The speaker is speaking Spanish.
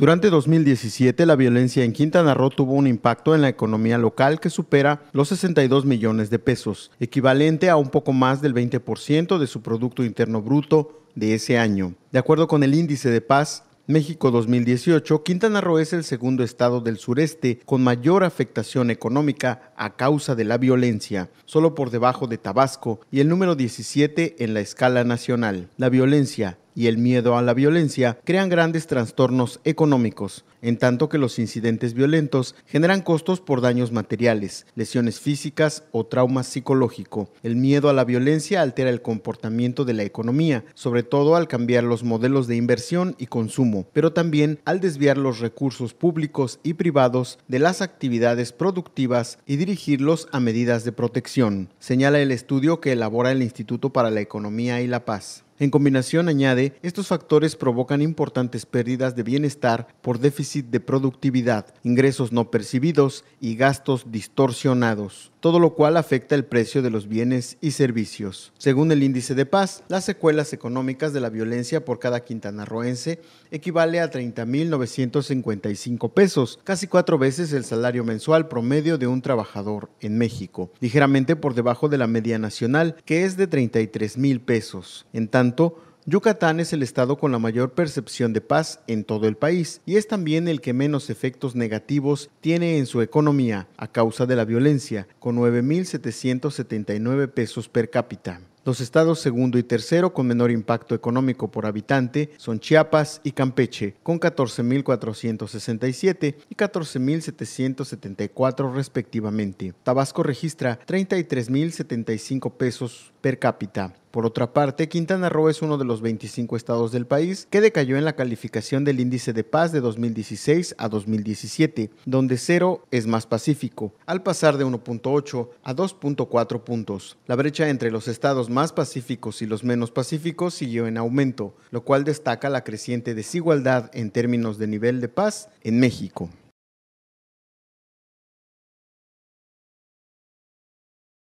Durante 2017, la violencia en Quintana Roo tuvo un impacto en la economía local que supera los 62 millones de pesos, equivalente a un poco más del 20% de su Producto Interno Bruto de ese año. De acuerdo con el Índice de Paz, México 2018, Quintana Roo es el segundo estado del sureste con mayor afectación económica a causa de la violencia, solo por debajo de Tabasco y el número 17 en la escala nacional. La violencia y el miedo a la violencia crean grandes trastornos económicos, en tanto que los incidentes violentos generan costos por daños materiales, lesiones físicas o trauma psicológico. El miedo a la violencia altera el comportamiento de la economía, sobre todo al cambiar los modelos de inversión y consumo, pero también al desviar los recursos públicos y privados de las actividades productivas y dirigirlos a medidas de protección, señala el estudio que elabora el Instituto para la Economía y la Paz. En combinación, añade, estos factores provocan importantes pérdidas de bienestar por déficit de productividad, ingresos no percibidos y gastos distorsionados, todo lo cual afecta el precio de los bienes y servicios. Según el índice de paz, las secuelas económicas de la violencia por cada quintanarroense equivale a 30.955 pesos, casi cuatro veces el salario mensual promedio de un trabajador en México, ligeramente por debajo de la media nacional, que es de $33.000 pesos. En tanto, tanto, Yucatán es el estado con la mayor percepción de paz en todo el país y es también el que menos efectos negativos tiene en su economía a causa de la violencia, con 9.779 pesos per cápita. Los estados segundo y tercero con menor impacto económico por habitante son Chiapas y Campeche, con 14.467 y 14.774 respectivamente. Tabasco registra 33.075 pesos per cápita, por otra parte, Quintana Roo es uno de los 25 estados del país que decayó en la calificación del índice de paz de 2016 a 2017, donde cero es más pacífico, al pasar de 1.8 a 2.4 puntos. La brecha entre los estados más pacíficos y los menos pacíficos siguió en aumento, lo cual destaca la creciente desigualdad en términos de nivel de paz en México.